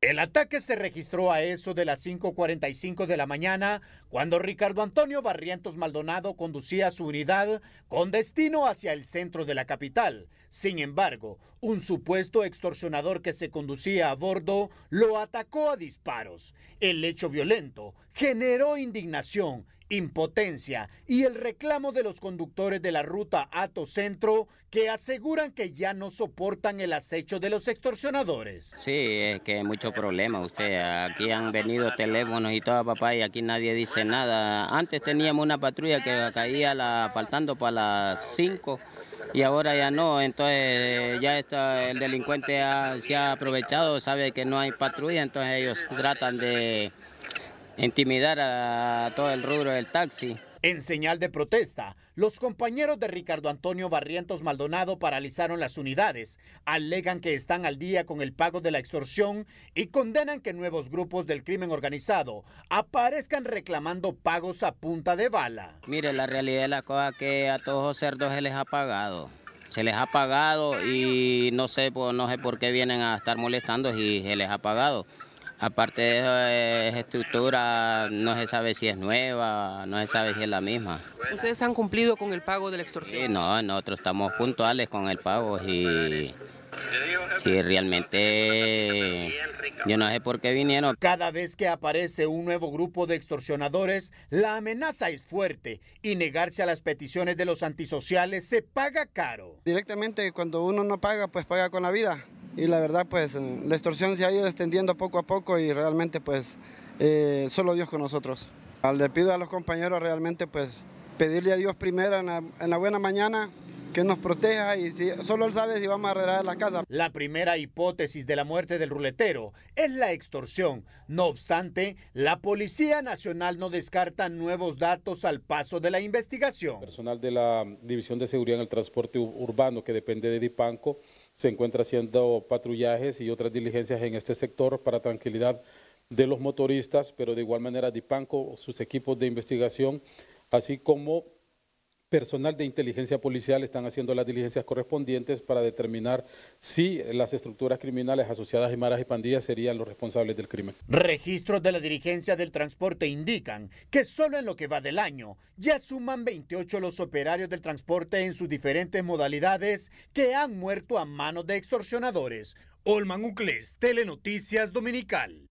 El ataque se registró a eso de las 5.45 de la mañana, cuando Ricardo Antonio Barrientos Maldonado conducía su unidad con destino hacia el centro de la capital. Sin embargo, un supuesto extorsionador que se conducía a bordo lo atacó a disparos. El hecho violento generó indignación impotencia y el reclamo de los conductores de la ruta Ato Centro que aseguran que ya no soportan el acecho de los extorsionadores. Sí, es que hay mucho problema usted. Aquí han venido teléfonos y todo, papá, y aquí nadie dice nada. Antes teníamos una patrulla que caía faltando para las 5 y ahora ya no, entonces ya está, el delincuente se ha aprovechado, sabe que no hay patrulla, entonces ellos tratan de intimidar a todo el rubro del taxi. En señal de protesta, los compañeros de Ricardo Antonio Barrientos Maldonado paralizaron las unidades, alegan que están al día con el pago de la extorsión y condenan que nuevos grupos del crimen organizado aparezcan reclamando pagos a punta de bala. Mire, la realidad es la cosa que a todos los cerdos se les ha pagado. Se les ha pagado y no sé, no sé por qué vienen a estar molestando y se les ha pagado. Aparte de eso, estructura, no se sabe si es nueva, no se sabe si es la misma. ¿Ustedes han cumplido con el pago de la extorsión? Sí, no, nosotros estamos puntuales con el pago y si realmente yo no sé por qué vinieron. Cada vez que aparece un nuevo grupo de extorsionadores, la amenaza es fuerte y negarse a las peticiones de los antisociales se paga caro. Directamente cuando uno no paga, pues paga con la vida y la verdad pues la extorsión se ha ido extendiendo poco a poco y realmente pues eh, solo Dios con nosotros. Ah, le pido a los compañeros realmente pues pedirle a Dios primero en en la buena mañana que nos proteja y si, solo él sabe si vamos a arreglar la casa. La primera hipótesis de la muerte del ruletero es la extorsión. No obstante, la Policía Nacional no descarta nuevos datos al paso de la investigación. Personal de la División de Seguridad en el Transporte Urbano que depende de Dipanco se encuentra haciendo patrullajes y otras diligencias en este sector para tranquilidad de los motoristas, pero de igual manera Dipanco, sus equipos de investigación, así como personal de inteligencia policial están haciendo las diligencias correspondientes para determinar si las estructuras criminales asociadas a maras y pandillas serían los responsables del crimen. Registros de la dirigencia del transporte indican que solo en lo que va del año ya suman 28 los operarios del transporte en sus diferentes modalidades que han muerto a manos de extorsionadores. Olman Ucles, Telenoticias Dominical.